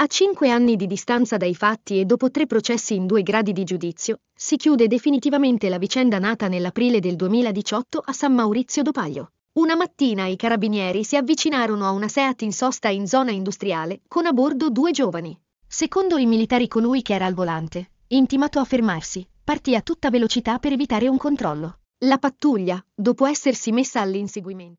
A cinque anni di distanza dai fatti e dopo tre processi in due gradi di giudizio, si chiude definitivamente la vicenda nata nell'aprile del 2018 a San Maurizio d'Opaglio. Una mattina i carabinieri si avvicinarono a una Seat in sosta in zona industriale, con a bordo due giovani. Secondo i militari colui che era al volante, intimato a fermarsi, partì a tutta velocità per evitare un controllo. La pattuglia, dopo essersi messa all'inseguimento,